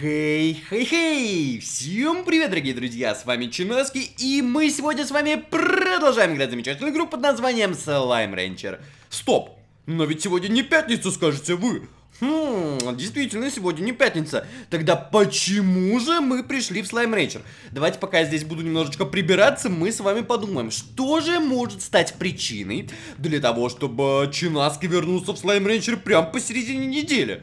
Хей, хей, хей! Всем привет, дорогие друзья, с вами Чиноски, и мы сегодня с вами продолжаем играть замечательную игру под названием Слайм Рейнджер. Стоп! Но ведь сегодня не пятница, скажете вы. Хм, действительно, сегодня не пятница. Тогда почему же мы пришли в Слайм Рейнджер? Давайте, пока я здесь буду немножечко прибираться, мы с вами подумаем, что же может стать причиной для того, чтобы Чинаски вернулся в Слайм Рейнджер прямо посередине недели.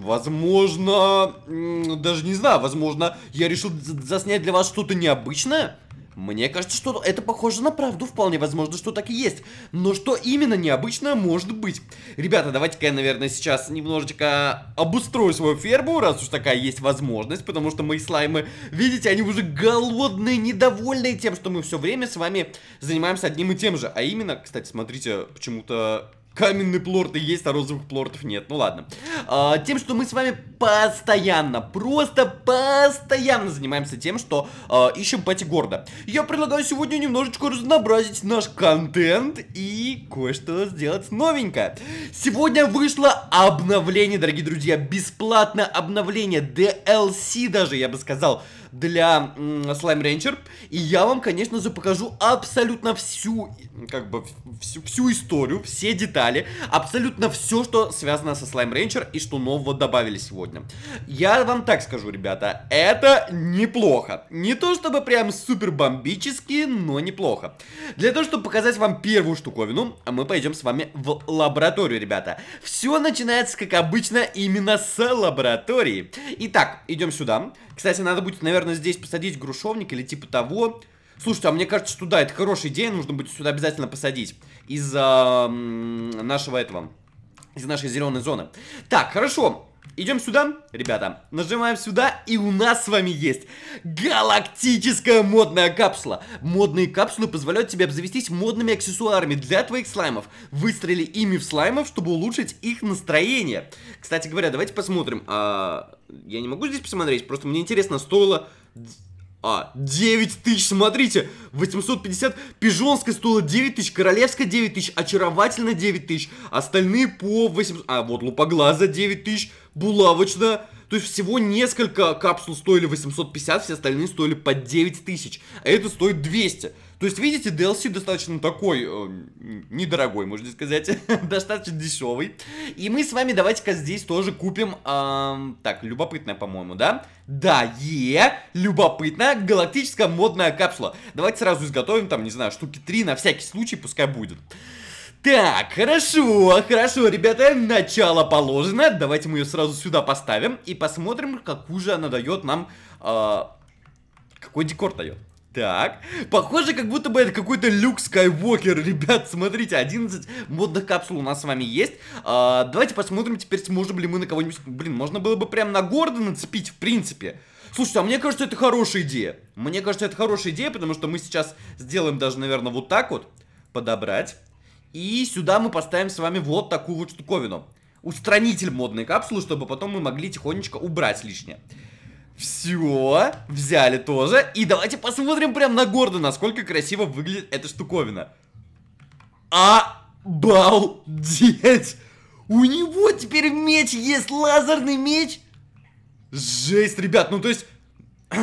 Возможно, даже не знаю, возможно, я решил заснять для вас что-то необычное. Мне кажется, что это похоже на правду, вполне возможно, что так и есть. Но что именно необычное может быть? Ребята, давайте-ка я, наверное, сейчас немножечко обустрою свою ферму, раз уж такая есть возможность, потому что мои слаймы, видите, они уже голодные, недовольные тем, что мы все время с вами занимаемся одним и тем же. А именно, кстати, смотрите, почему-то Каменный плорт и есть, а розовых плортов нет. Ну ладно. А, тем, что мы с вами постоянно, просто постоянно занимаемся тем, что а, ищем пати города. Я предлагаю сегодня немножечко разнообразить наш контент и кое-что сделать новенькое. Сегодня вышло обновление, дорогие друзья, бесплатное обновление, DLC даже, я бы сказал, для Slime Ranger. И я вам, конечно же, покажу абсолютно всю, как бы, всю, всю историю, все детали, абсолютно все, что связано со Slime Ranger и что нового добавили сегодня. Я вам так скажу, ребята, это неплохо. Не то чтобы прям супер бомбически, но неплохо. Для того, чтобы показать вам первую штуковину, мы пойдем с вами в лабораторию, ребята. Все начинается, как обычно, именно с лаборатории. Итак, идем сюда. Кстати, надо будет, наверное, наверное, здесь посадить грушовник или типа того. Слушайте, а мне кажется, что да, это хорошая идея, нужно будет сюда обязательно посадить. Из-за нашего этого, из нашей зеленой зоны. Так, хорошо. Идем сюда, ребята, нажимаем сюда, и у нас с вами есть галактическая модная капсула. Модные капсулы позволяют тебе обзавестись модными аксессуарами для твоих слаймов. Выстрели ими в слаймов, чтобы улучшить их настроение. Кстати говоря, давайте посмотрим. А, я не могу здесь посмотреть, просто мне интересно, стоило а, 9 тысяч, смотрите, 850, пижонская стоила 9 тысяч, королевская 9 тысяч, очаровательно 9 тысяч, остальные по 800, а вот лупоглаза 9 тысяч, булавочная, то есть всего несколько капсул стоили 850, все остальные стоили по 9 тысяч, а это стоит 200. То есть, видите, DLC достаточно такой, э, недорогой, можно сказать, достаточно дешевый. И мы с вами давайте-ка здесь тоже купим, э, так, любопытное, по-моему, да? Да, е, любопытная галактическая модная капсула. Давайте сразу изготовим, там, не знаю, штуки 3 на всякий случай, пускай будет. Так, хорошо, хорошо, ребята, начало положено. Давайте мы ее сразу сюда поставим и посмотрим, какую же она дает нам... Э, какой декор дает. Так, похоже, как будто бы это какой-то Люк Скайуокер, ребят, смотрите, 11 модных капсул у нас с вами есть. А, давайте посмотрим теперь, сможем ли мы на кого-нибудь... Блин, можно было бы прям на гордо нацепить, в принципе. Слушайте, а мне кажется, это хорошая идея. Мне кажется, это хорошая идея, потому что мы сейчас сделаем даже, наверное, вот так вот. Подобрать. И сюда мы поставим с вами вот такую вот штуковину. Устранитель модной капсулы, чтобы потом мы могли тихонечко убрать лишнее. Все, взяли тоже. И давайте посмотрим прям на Гордона, насколько красиво выглядит эта штуковина. Обалдеть! У него теперь меч есть, лазерный меч! Жесть, ребят, ну то есть...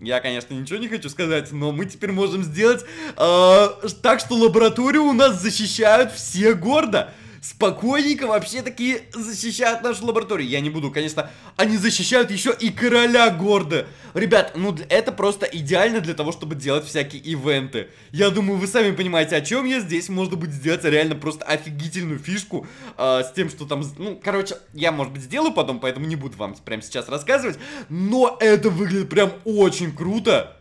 Я, конечно, ничего не хочу сказать, но мы теперь можем сделать э, так, что лабораторию у нас защищают все гордо спокойненько вообще такие защищают нашу лабораторию. Я не буду, конечно, они защищают еще и короля города Ребят, ну это просто идеально для того, чтобы делать всякие ивенты. Я думаю, вы сами понимаете, о чем я здесь. Можно будет сделать реально просто офигительную фишку э, с тем, что там... Ну, короче, я, может быть, сделаю потом, поэтому не буду вам прямо сейчас рассказывать. Но это выглядит прям очень круто.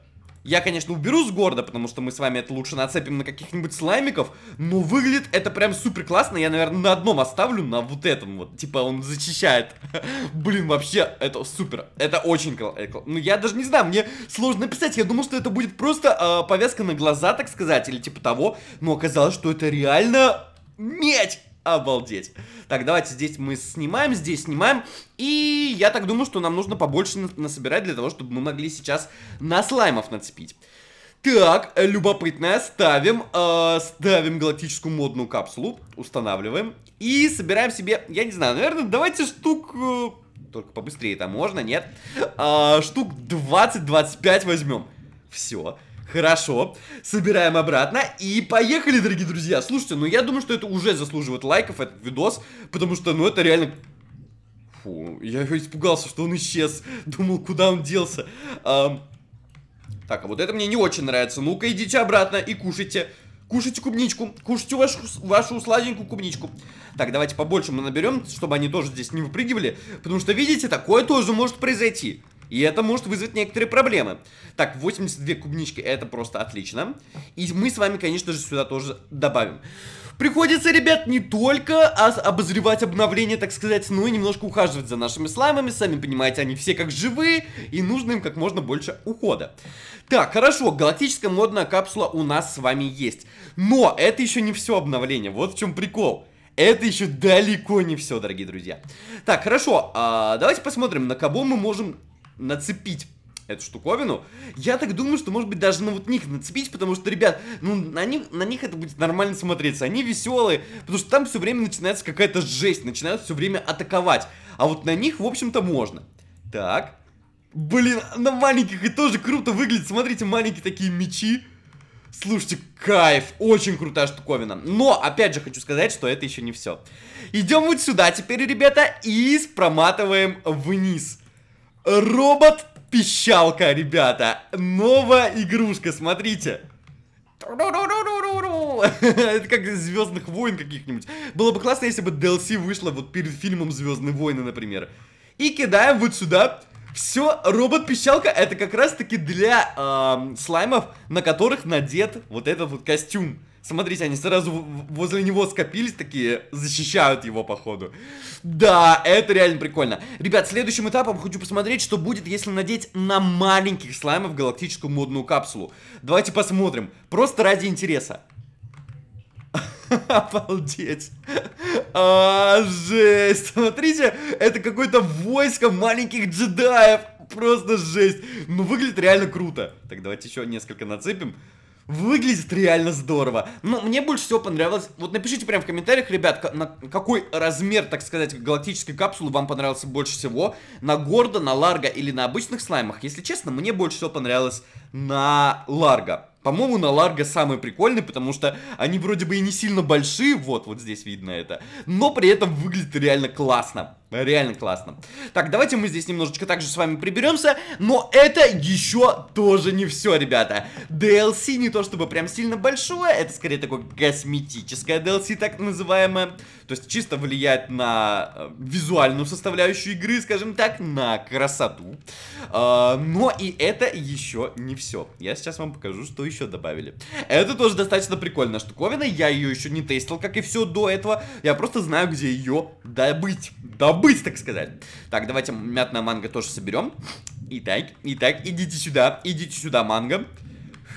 Я, конечно, уберу с города, потому что мы с вами это лучше нацепим на каких-нибудь слаймиков, но выглядит это прям супер классно. Я, наверное, на одном оставлю, на вот этом вот. Типа он зачищает. Блин, вообще, это супер. Это очень классно. Э, ну, я даже не знаю, мне сложно написать. Я думал, что это будет просто а, повязка на глаза, так сказать, или типа того. Но оказалось, что это реально медь. Обалдеть. Так, давайте здесь мы снимаем, здесь снимаем. И я так думаю, что нам нужно побольше насобирать для того, чтобы мы могли сейчас на слаймов нацепить. Так, любопытное, ставим, э, ставим галактическую модную капсулу, устанавливаем и собираем себе, я не знаю, наверное, давайте штук, э, только побыстрее там можно, нет, э, штук 20-25 возьмем. Все. Хорошо, собираем обратно и поехали, дорогие друзья. Слушайте, ну я думаю, что это уже заслуживает лайков, этот видос, потому что, ну это реально Фу, я испугался, что он исчез. Думал, куда он делся. А, так, а вот это мне не очень нравится. Ну-ка, идите обратно и кушайте. Кушайте клубничку. Кушайте вашу, вашу сладенькую клубничку. Так, давайте побольше мы наберем, чтобы они тоже здесь не выпрыгивали. Потому что, видите, такое тоже может произойти. И это может вызвать некоторые проблемы. Так, 82 клубнички, это просто отлично. И мы с вами, конечно же, сюда тоже добавим. Приходится, ребят, не только обозревать обновление, так сказать, но и немножко ухаживать за нашими слаймами. Сами понимаете, они все как живые, и нужно им как можно больше ухода. Так, хорошо, галактическая модная капсула у нас с вами есть. Но это еще не все обновление, вот в чем прикол. Это еще далеко не все, дорогие друзья. Так, хорошо, а, давайте посмотрим, на кого мы можем нацепить эту штуковину. Я так думаю, что, может быть, даже на ну, вот них нацепить, потому что, ребят, ну, на них, на них это будет нормально смотреться. Они веселые, потому что там все время начинается какая-то жесть, начинают все время атаковать. А вот на них, в общем-то, можно. Так. Блин, на маленьких и тоже круто выглядит. Смотрите, маленькие такие мечи. Слушайте, кайф, очень крутая штуковина. Но, опять же, хочу сказать, что это еще не все. Идем вот сюда теперь, ребята, и проматываем вниз. Робот-пищалка, ребята. Новая игрушка, смотрите. Это как Звездных войн каких-нибудь. Было бы классно, если бы DLC вышло вот перед фильмом Звездные войны, например. И кидаем вот сюда. Все, робот-пищалка это как раз-таки для э, слаймов, на которых надет вот этот вот костюм. Смотрите, они сразу возле него скопились такие, защищают его, походу. Да, это реально прикольно. Ребят, следующим этапом хочу посмотреть, что будет, если надеть на маленьких слаймов галактическую модную капсулу. Давайте посмотрим. Просто ради интереса. Обалдеть. А, жесть. Смотрите, это какое-то войско маленьких джедаев. Просто жесть. Ну, выглядит реально круто. Так, давайте еще несколько нацепим. Выглядит реально здорово. Но мне больше всего понравилось... Вот напишите прямо в комментариях, ребят, на какой размер, так сказать, галактической капсулы вам понравился больше всего. На гордо, на Ларго или на обычных слаймах. Если честно, мне больше всего понравилось на Ларго. По-моему, на Ларго самый прикольный, потому что они вроде бы и не сильно большие, вот, вот здесь видно это, но при этом выглядит реально классно. Реально классно. Так, давайте мы здесь немножечко также с вами приберемся, но это еще тоже не все, ребята. DLC не то чтобы прям сильно большое, это скорее такое косметическое DLC, так называемое. То есть чисто влияет на э, визуальную составляющую игры, скажем так, на красоту. А, но и это еще не все. Я сейчас вам покажу, что еще еще добавили. Это тоже достаточно прикольная штуковина. Я ее еще не тестил, как и все до этого. Я просто знаю, где ее добыть. Добыть, так сказать. Так, давайте мятная манго тоже соберем. Итак, итак, идите сюда, идите сюда, манго.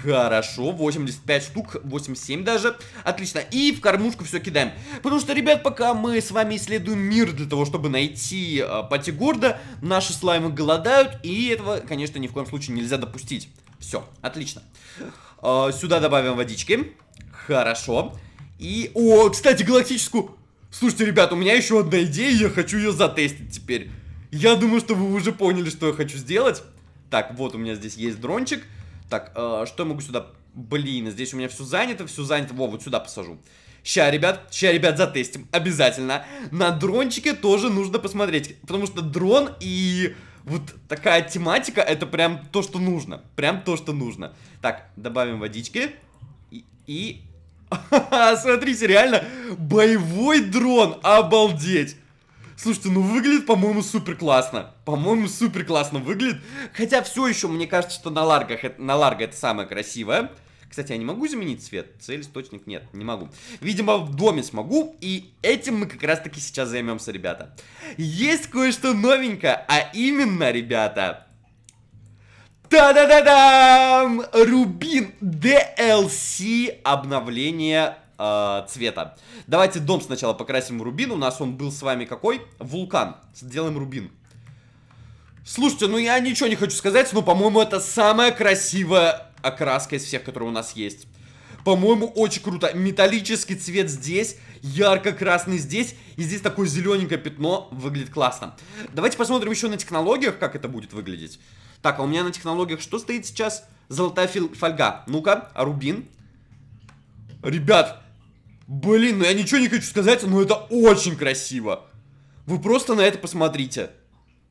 Хорошо, 85 штук, 87 даже. Отлично. И в кормушку все кидаем. Потому что, ребят, пока мы с вами исследуем мир для того, чтобы найти э, Патигорда, наши слаймы голодают, и этого, конечно, ни в коем случае нельзя допустить. Все, отлично. Отлично. А, сюда добавим водички. Хорошо. И, о, кстати, галактическую... Слушайте, ребят, у меня еще одна идея, я хочу ее затестить теперь. Я думаю, что вы уже поняли, что я хочу сделать. Так, вот у меня здесь есть дрончик. Так, э, что я могу сюда... Блин, здесь у меня все занято, все занято. Во, вот сюда посажу. Ща, ребят, ща, ребят, затестим, обязательно. На дрончике тоже нужно посмотреть, потому что дрон и вот такая тематика, это прям то, что нужно. Прям то, что нужно. Так, добавим водички. И... Смотрите, реально, боевой дрон, обалдеть! Слушайте, ну выглядит, по-моему, супер классно. По-моему, супер классно выглядит. Хотя все еще, мне кажется, что на ларгах, на ларго это самое красивое. Кстати, я не могу заменить цвет, цель источник нет, не могу. Видимо, в доме смогу, и этим мы как раз таки сейчас займемся, ребята. Есть кое-что новенькое, а именно, ребята, Та-да-да-дам! Рубин DLC обновление э, цвета. Давайте дом сначала покрасим в рубин. У нас он был с вами какой? Вулкан. Сделаем рубин. Слушайте, ну я ничего не хочу сказать, но, по-моему, это самое красивое окраска из всех, которые у нас есть. По-моему, очень круто. Металлический цвет здесь, ярко-красный здесь, и здесь такое зелененькое пятно. Выглядит классно. Давайте посмотрим еще на технологиях, как это будет выглядеть. Так, а у меня на технологиях что стоит сейчас? Золотая фольга. Ну-ка, а рубин. Ребят, блин, ну я ничего не хочу сказать, но это очень красиво. Вы просто на это посмотрите.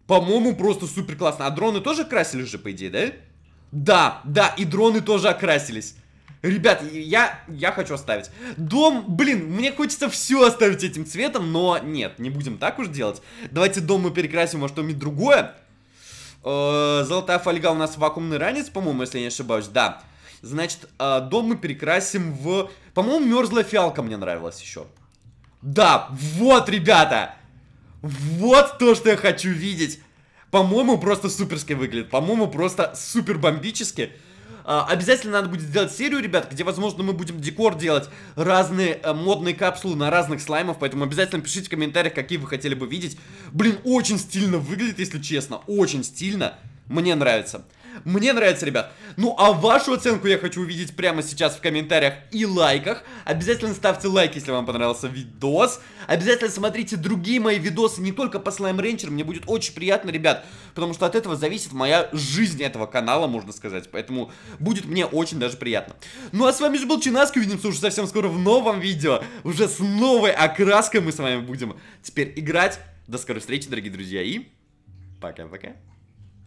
По-моему, просто супер классно. А дроны тоже красили же, по идее, Да. Да, да, и дроны тоже окрасились. Ребят, я, я хочу оставить. Дом, блин, мне хочется все оставить этим цветом, но нет, не будем так уж делать. Давайте дом мы перекрасим во что-нибудь другое. Э, золотая фольга у нас вакуумный ранец, по-моему, если я не ошибаюсь, да. Значит, э, дом мы перекрасим в... По-моему, мерзлая фиалка мне нравилась еще. Да, вот, ребята! Вот то, что я хочу видеть! По-моему, просто суперски выглядит. По-моему, просто супер бомбически. А, обязательно надо будет сделать серию, ребят, где, возможно, мы будем декор делать, разные а, модные капсулы на разных слаймов, поэтому обязательно пишите в комментариях, какие вы хотели бы видеть. Блин, очень стильно выглядит, если честно, очень стильно, мне нравится. Мне нравится, ребят. Ну, а вашу оценку я хочу увидеть прямо сейчас в комментариях и лайках. Обязательно ставьте лайк, если вам понравился видос. Обязательно смотрите другие мои видосы, не только по Slime Rancher. Мне будет очень приятно, ребят, потому что от этого зависит моя жизнь этого канала, можно сказать. Поэтому будет мне очень даже приятно. Ну, а с вами же был Чинаски. Увидимся уже совсем скоро в новом видео. Уже с новой окраской мы с вами будем теперь играть. До скорой встречи, дорогие друзья, и пока-пока.